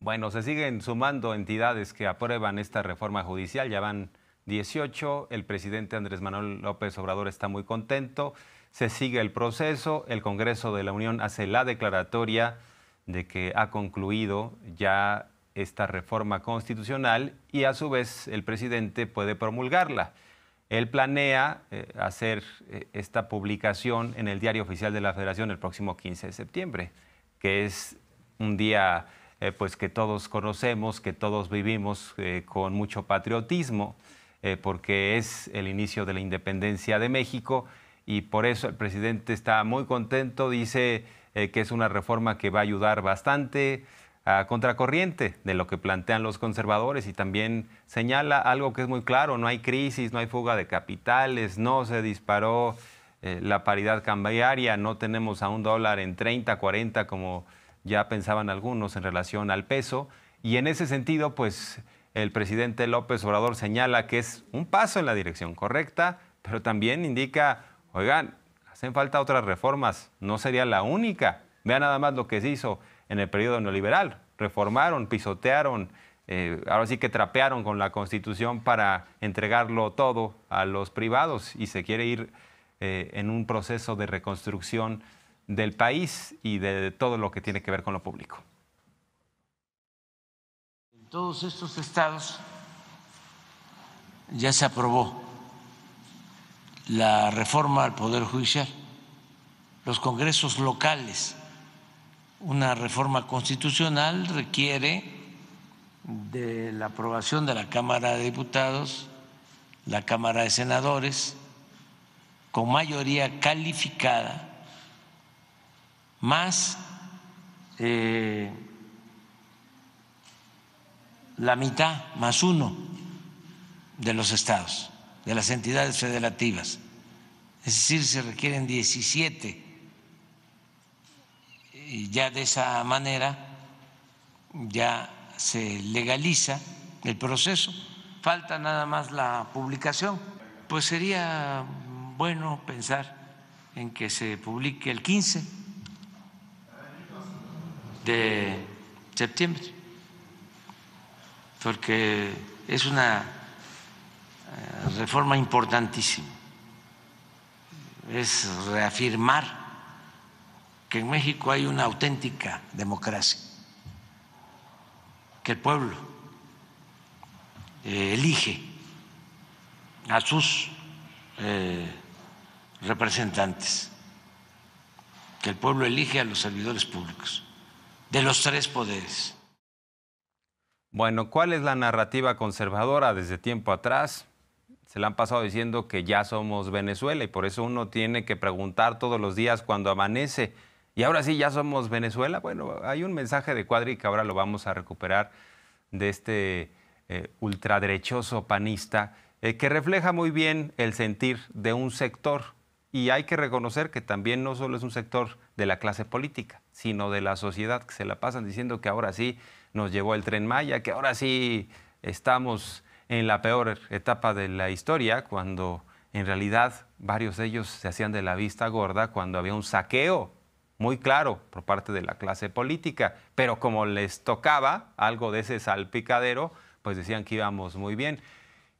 Bueno, se siguen sumando entidades que aprueban esta reforma judicial, ya van 18, el presidente Andrés Manuel López Obrador está muy contento, se sigue el proceso, el Congreso de la Unión hace la declaratoria de que ha concluido ya esta reforma constitucional y a su vez el presidente puede promulgarla. Él planea eh, hacer eh, esta publicación en el Diario Oficial de la Federación el próximo 15 de septiembre, que es un día eh, pues que todos conocemos, que todos vivimos con mucho patriotismo, porque es el inicio de la independencia de México y por eso el presidente está muy contento, dice que es una reforma que va a ayudar bastante a contracorriente de lo que plantean los conservadores y también señala algo que es muy claro, no hay crisis, no hay fuga de capitales, no se disparó eh, la paridad cambiaria, no tenemos a un dólar en 30, 40 como ya pensaban algunos en relación al peso y en ese sentido pues el presidente López Obrador señala que es un paso en la dirección correcta, pero también indica, oigan, hacen falta otras reformas, no sería la única, vean nada más lo que se hizo en el periodo neoliberal. Reformaron, pisotearon, eh, ahora sí que trapearon con la Constitución para entregarlo todo a los privados y se quiere ir eh, en un proceso de reconstrucción del país y de todo lo que tiene que ver con lo público. En todos estos estados ya se aprobó la reforma al Poder Judicial, los congresos locales una reforma constitucional requiere de la aprobación de la Cámara de Diputados, la Cámara de Senadores, con mayoría calificada, más eh, la mitad, más uno de los estados, de las entidades federativas. Es decir, se requieren 17 y ya de esa manera ya se legaliza el proceso, falta nada más la publicación, pues sería bueno pensar en que se publique el 15 de septiembre, porque es una eh, reforma importantísima, es reafirmar que en México hay una auténtica democracia, que el pueblo eh, elige a sus eh, representantes, que el pueblo elige a los servidores públicos de los tres poderes. Bueno, ¿cuál es la narrativa conservadora desde tiempo atrás? se la han pasado diciendo que ya somos Venezuela y por eso uno tiene que preguntar todos los días cuando amanece y ahora sí ya somos Venezuela. Bueno, hay un mensaje de Cuadri que ahora lo vamos a recuperar de este eh, ultraderechoso panista eh, que refleja muy bien el sentir de un sector. Y hay que reconocer que también no solo es un sector de la clase política, sino de la sociedad, que se la pasan diciendo que ahora sí nos llevó el tren Maya, que ahora sí estamos en la peor etapa de la historia, cuando en realidad varios de ellos se hacían de la vista gorda, cuando había un saqueo muy claro por parte de la clase política, pero como les tocaba algo de ese salpicadero, pues decían que íbamos muy bien.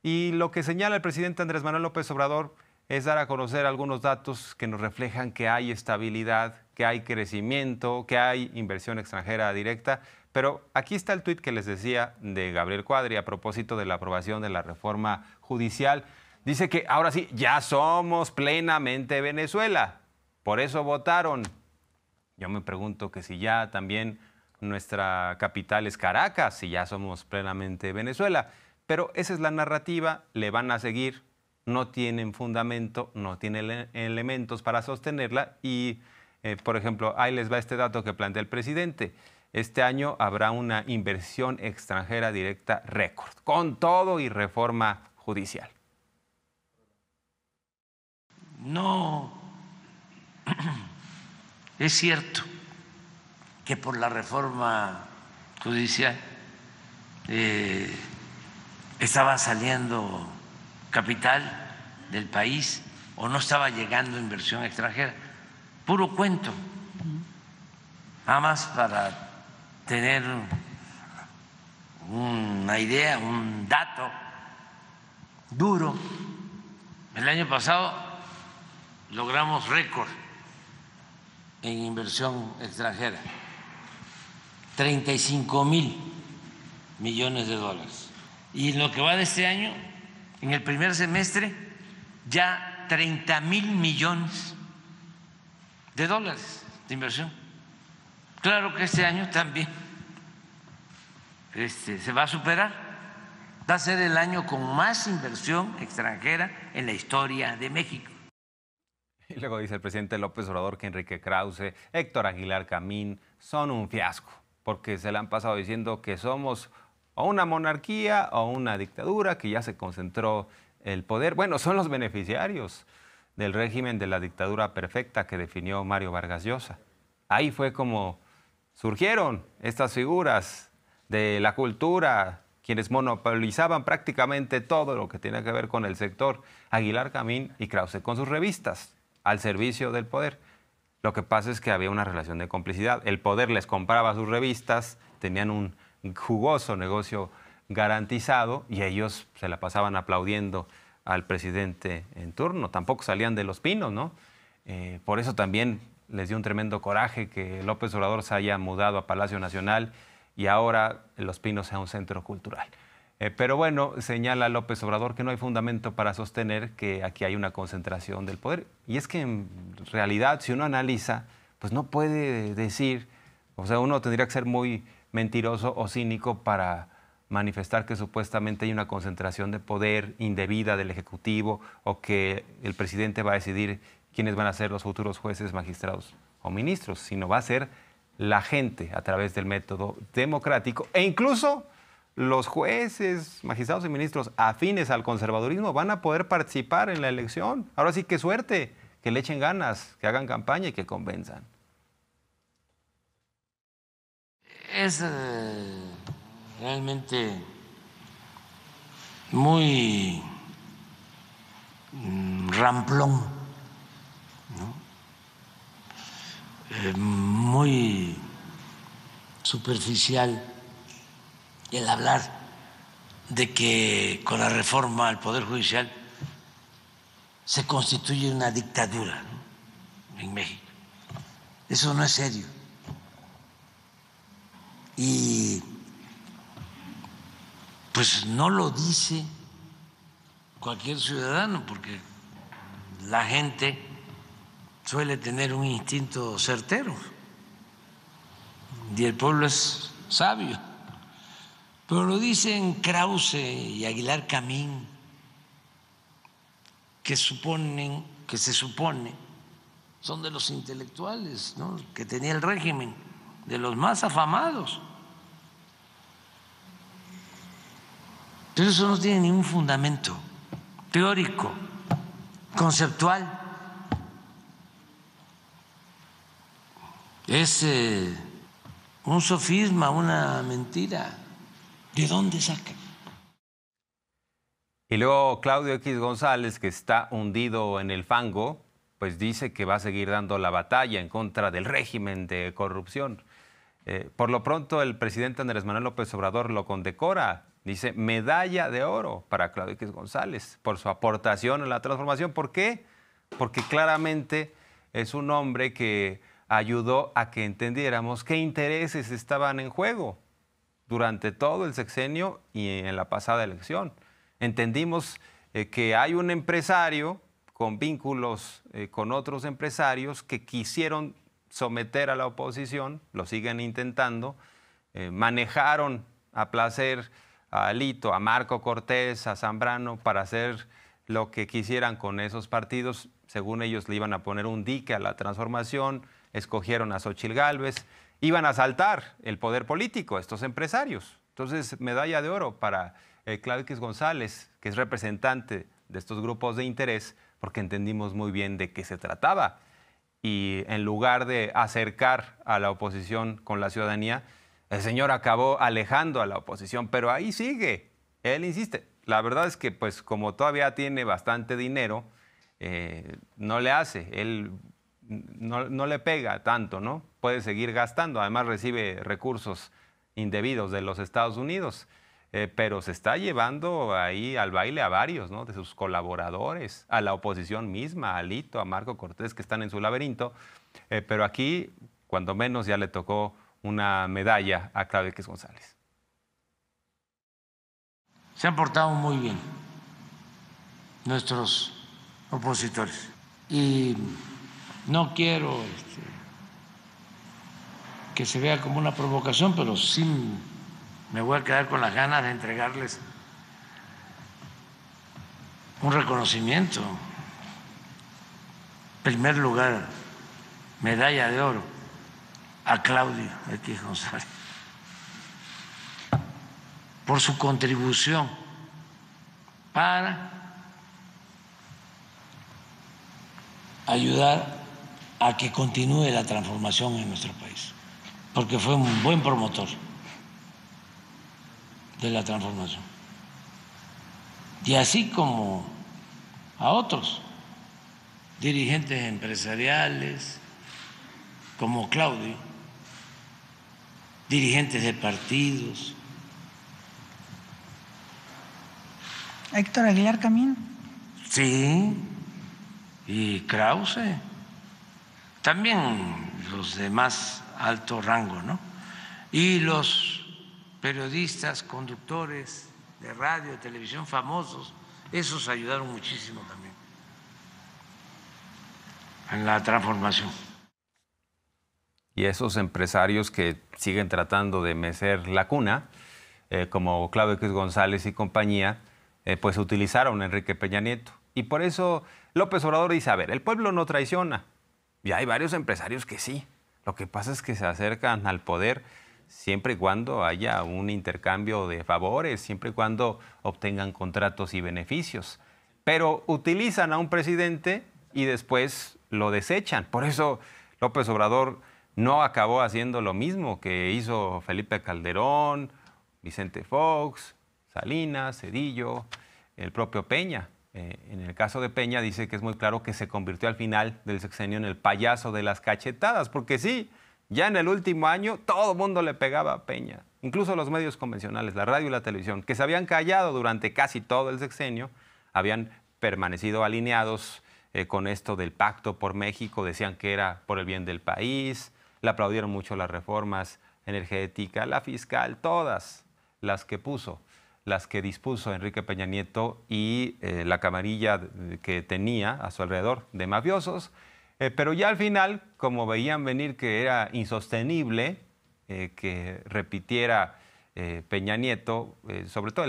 Y lo que señala el presidente Andrés Manuel López Obrador es dar a conocer algunos datos que nos reflejan que hay estabilidad, que hay crecimiento, que hay inversión extranjera directa. Pero aquí está el tuit que les decía de Gabriel Cuadri a propósito de la aprobación de la reforma judicial. Dice que ahora sí, ya somos plenamente Venezuela. Por eso votaron. Yo me pregunto que si ya también nuestra capital es Caracas, si ya somos plenamente Venezuela. Pero esa es la narrativa, le van a seguir, no tienen fundamento, no tienen elementos para sostenerla y, eh, por ejemplo, ahí les va este dato que plantea el presidente. Este año habrá una inversión extranjera directa récord, con todo y reforma judicial. No Es cierto que por la reforma judicial eh, estaba saliendo capital del país o no estaba llegando inversión extranjera. Puro cuento. Nada más para tener una idea, un dato duro. El año pasado logramos récord en inversión extranjera, 35 mil millones de dólares. Y lo que va de este año, en el primer semestre, ya 30 mil millones de dólares de inversión. Claro que este año también este, se va a superar. Va a ser el año con más inversión extranjera en la historia de México. Y luego dice el presidente López Obrador que Enrique Krause, Héctor Aguilar Camín son un fiasco, porque se le han pasado diciendo que somos o una monarquía o una dictadura, que ya se concentró el poder. Bueno, son los beneficiarios del régimen de la dictadura perfecta que definió Mario Vargas Llosa. Ahí fue como surgieron estas figuras de la cultura, quienes monopolizaban prácticamente todo lo que tiene que ver con el sector, Aguilar Camín y Krause, con sus revistas al servicio del poder. Lo que pasa es que había una relación de complicidad. El poder les compraba sus revistas, tenían un jugoso negocio garantizado y ellos se la pasaban aplaudiendo al presidente en turno. Tampoco salían de los pinos, ¿no? Eh, por eso también les dio un tremendo coraje que López Obrador se haya mudado a Palacio Nacional y ahora Los Pinos sea un centro cultural. Eh, pero bueno, señala López Obrador que no hay fundamento para sostener que aquí hay una concentración del poder. Y es que en realidad, si uno analiza, pues no puede decir, o sea, uno tendría que ser muy mentiroso o cínico para manifestar que supuestamente hay una concentración de poder indebida del Ejecutivo o que el presidente va a decidir quiénes van a ser los futuros jueces, magistrados o ministros, sino va a ser la gente a través del método democrático e incluso los jueces, magistrados y ministros afines al conservadurismo van a poder participar en la elección. Ahora sí, qué suerte, que le echen ganas, que hagan campaña y que convenzan. Es eh, realmente muy mm, ramplón, eh, muy superficial el hablar de que con la reforma al Poder Judicial se constituye una dictadura en México. Eso no es serio. Y pues no lo dice cualquier ciudadano, porque la gente suele tener un instinto certero y el pueblo es sabio. Pero lo dicen Krause y Aguilar Camín, que suponen, que se supone, son de los intelectuales que tenía el régimen, de los más afamados. Pero eso no tiene ningún fundamento teórico, conceptual. Es eh, un sofisma, una mentira. ¿De dónde saca? Y luego Claudio X González, que está hundido en el fango, pues dice que va a seguir dando la batalla en contra del régimen de corrupción. Eh, por lo pronto, el presidente Andrés Manuel López Obrador lo condecora. Dice medalla de oro para Claudio X González por su aportación a la transformación. ¿Por qué? Porque claramente es un hombre que ayudó a que entendiéramos qué intereses estaban en juego durante todo el sexenio y en la pasada elección. Entendimos eh, que hay un empresario con vínculos eh, con otros empresarios que quisieron someter a la oposición, lo siguen intentando, eh, manejaron a placer a Lito, a Marco Cortés, a Zambrano, para hacer lo que quisieran con esos partidos. Según ellos le iban a poner un dique a la transformación, escogieron a Xochil Gálvez iban a asaltar el poder político, estos empresarios. Entonces, medalla de oro para eh, Claudio González, que es representante de estos grupos de interés, porque entendimos muy bien de qué se trataba. Y en lugar de acercar a la oposición con la ciudadanía, el señor acabó alejando a la oposición, pero ahí sigue. Él insiste. La verdad es que, pues, como todavía tiene bastante dinero, eh, no le hace. Él no, le pega tanto, ¿no? Puede seguir gastando, además recibe recursos indebidos de los Estados Unidos, eh, pero se está llevando ahí al baile a varios, ¿no? De sus colaboradores, a la oposición misma, a Lito, a Marco Cortés, que están en su laberinto, eh, pero aquí, cuando menos, ya le tocó una medalla a Claudio González. Se han portado muy bien nuestros opositores. Y no quiero este, que se vea como una provocación, pero sí me voy a quedar con las ganas de entregarles un reconocimiento. Primer lugar, medalla de oro a Claudio X González por su contribución para ayudar a que continúe la transformación en nuestro país, porque fue un buen promotor de la transformación. Y así como a otros dirigentes empresariales, como Claudio, dirigentes de partidos. Héctor Aguilar Camino Sí, y Krause también los de más alto rango, ¿no? Y los periodistas, conductores de radio, de televisión famosos, esos ayudaron muchísimo también en la transformación. Y esos empresarios que siguen tratando de mecer la cuna, eh, como Claudio X González y compañía, eh, pues utilizaron a Enrique Peña Nieto. Y por eso López Obrador dice, a ver, el pueblo no traiciona, y hay varios empresarios que sí. Lo que pasa es que se acercan al poder siempre y cuando haya un intercambio de favores, siempre y cuando obtengan contratos y beneficios. Pero utilizan a un presidente y después lo desechan. Por eso López Obrador no acabó haciendo lo mismo que hizo Felipe Calderón, Vicente Fox, Salinas, Cedillo, el propio Peña. Eh, en el caso de Peña dice que es muy claro que se convirtió al final del sexenio en el payaso de las cachetadas, porque sí, ya en el último año todo el mundo le pegaba a Peña, incluso los medios convencionales, la radio y la televisión, que se habían callado durante casi todo el sexenio, habían permanecido alineados eh, con esto del pacto por México, decían que era por el bien del país, le aplaudieron mucho las reformas energéticas, la fiscal, todas las que puso las que dispuso Enrique Peña Nieto y eh, la camarilla que tenía a su alrededor de mafiosos. Eh, pero ya al final, como veían venir que era insostenible eh, que repitiera Peña Nieto, sobre todo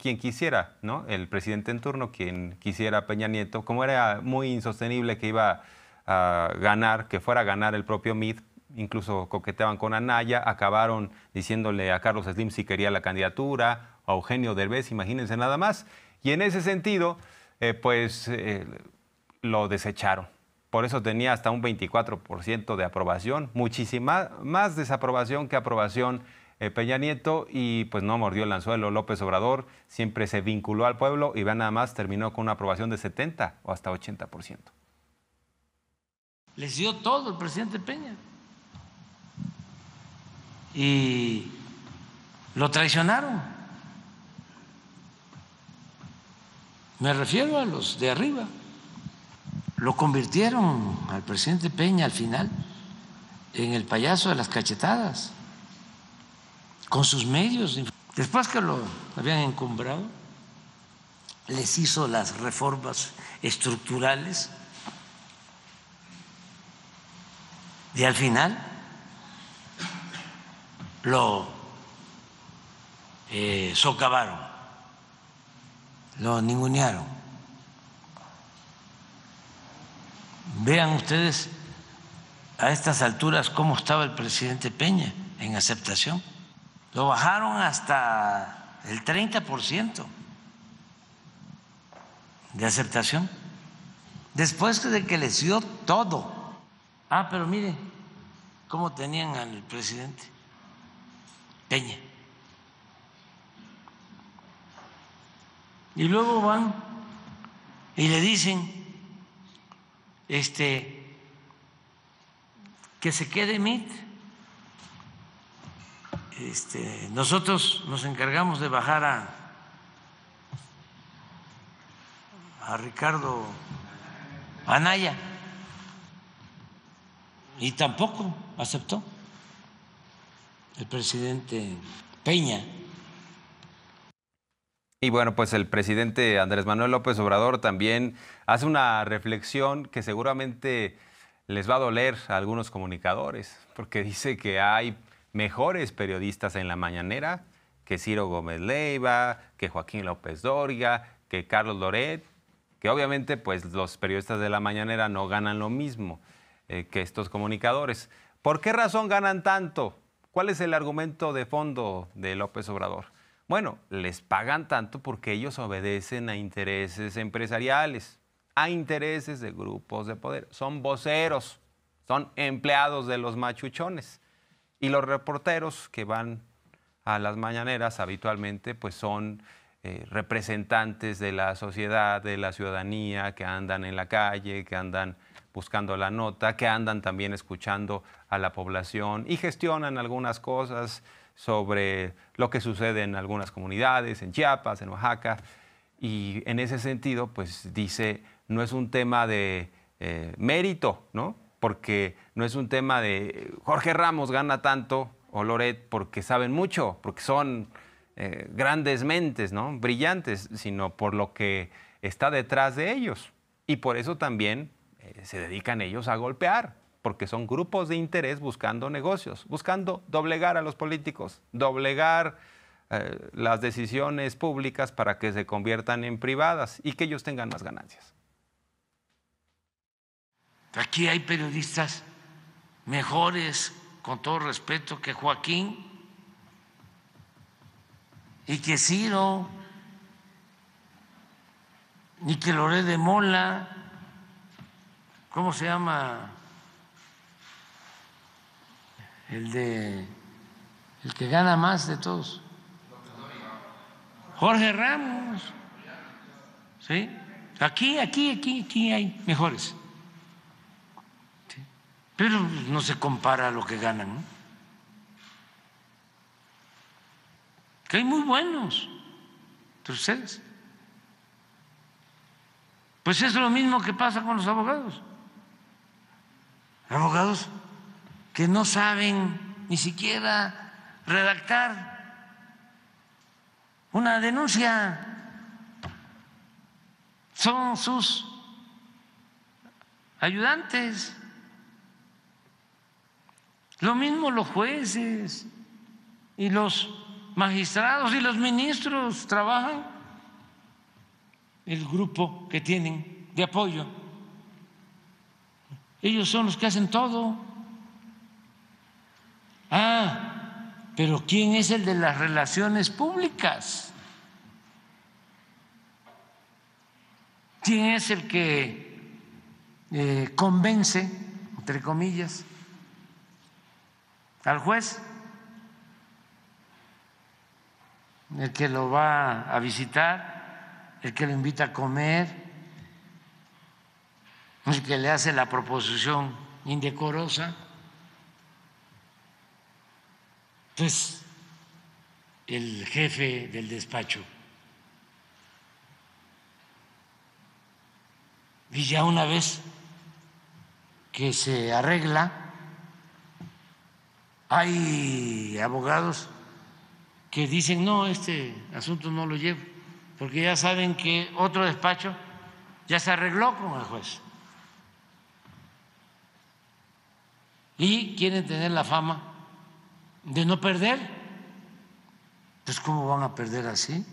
quien quisiera, ¿no? el presidente en turno, quien quisiera Peña Nieto, como era muy insostenible que iba a ganar, que fuera a ganar el propio MIT incluso coqueteaban con Anaya, acabaron diciéndole a Carlos Slim si quería la candidatura, a Eugenio Derbez, imagínense nada más. Y en ese sentido, eh, pues eh, lo desecharon. Por eso tenía hasta un 24% de aprobación, muchísima más desaprobación que aprobación eh, Peña Nieto y pues no mordió el anzuelo. López Obrador siempre se vinculó al pueblo y vean nada más terminó con una aprobación de 70 o hasta 80%. Les dio todo el presidente Peña y lo traicionaron. Me refiero a los de arriba. Lo convirtieron al presidente Peña al final en el payaso de las cachetadas, con sus medios. Después que lo habían encumbrado, les hizo las reformas estructurales y al final lo eh, socavaron, lo ningunearon. Vean ustedes a estas alturas cómo estaba el presidente Peña en aceptación. Lo bajaron hasta el 30% de aceptación. Después de que les dio todo. Ah, pero mire cómo tenían al presidente Peña. Y luego van y le dicen este que se quede MIT. Este, nosotros nos encargamos de bajar a, a Ricardo Anaya y tampoco aceptó el presidente Peña. Y bueno, pues el presidente Andrés Manuel López Obrador también hace una reflexión que seguramente les va a doler a algunos comunicadores, porque dice que hay mejores periodistas en la mañanera que Ciro Gómez Leiva, que Joaquín López Dóriga, que Carlos Loret, que obviamente pues los periodistas de la mañanera no ganan lo mismo eh, que estos comunicadores. ¿Por qué razón ganan tanto? ¿Cuál es el argumento de fondo de López Obrador? Bueno, les pagan tanto porque ellos obedecen a intereses empresariales, a intereses de grupos de poder. Son voceros, son empleados de los machuchones. Y los reporteros que van a las mañaneras habitualmente, pues son eh, representantes de la sociedad, de la ciudadanía, que andan en la calle, que andan buscando la nota, que andan también escuchando a la población y gestionan algunas cosas sobre lo que sucede en algunas comunidades, en Chiapas, en Oaxaca. Y en ese sentido, pues dice, no es un tema de eh, mérito, ¿no? Porque no es un tema de Jorge Ramos gana tanto o Loret porque saben mucho, porque son eh, grandes mentes, ¿no? Brillantes, sino por lo que está detrás de ellos. Y por eso también eh, se dedican ellos a golpear, porque son grupos de interés buscando negocios, buscando doblegar a los políticos, doblegar eh, las decisiones públicas para que se conviertan en privadas y que ellos tengan más ganancias. Aquí hay periodistas mejores, con todo respeto, que Joaquín y que Ciro y que Loré de Mola ¿Cómo se llama? El de el que gana más de todos. Jorge Ramos. ¿Sí? Aquí, aquí, aquí, aquí hay mejores. Pero no se compara a lo que ganan. Que hay muy buenos de ustedes. Pues es lo mismo que pasa con los abogados abogados que no saben ni siquiera redactar una denuncia. Son sus ayudantes. Lo mismo los jueces y los magistrados y los ministros trabajan el grupo que tienen de apoyo. Ellos son los que hacen todo. Ah, pero ¿quién es el de las relaciones públicas? ¿Quién es el que eh, convence, entre comillas, al juez? El que lo va a visitar, el que lo invita a comer el que le hace la proposición indecorosa. pues el jefe del despacho. Y ya una vez que se arregla, hay abogados que dicen, no, este asunto no lo llevo, porque ya saben que otro despacho ya se arregló con el juez. y quieren tener la fama de no perder. entonces pues, ¿cómo van a perder así?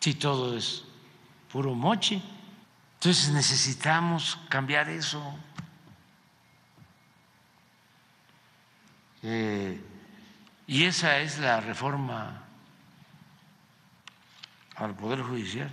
Si todo es puro moche. Entonces necesitamos cambiar eso. Eh, y esa es la reforma al Poder Judicial.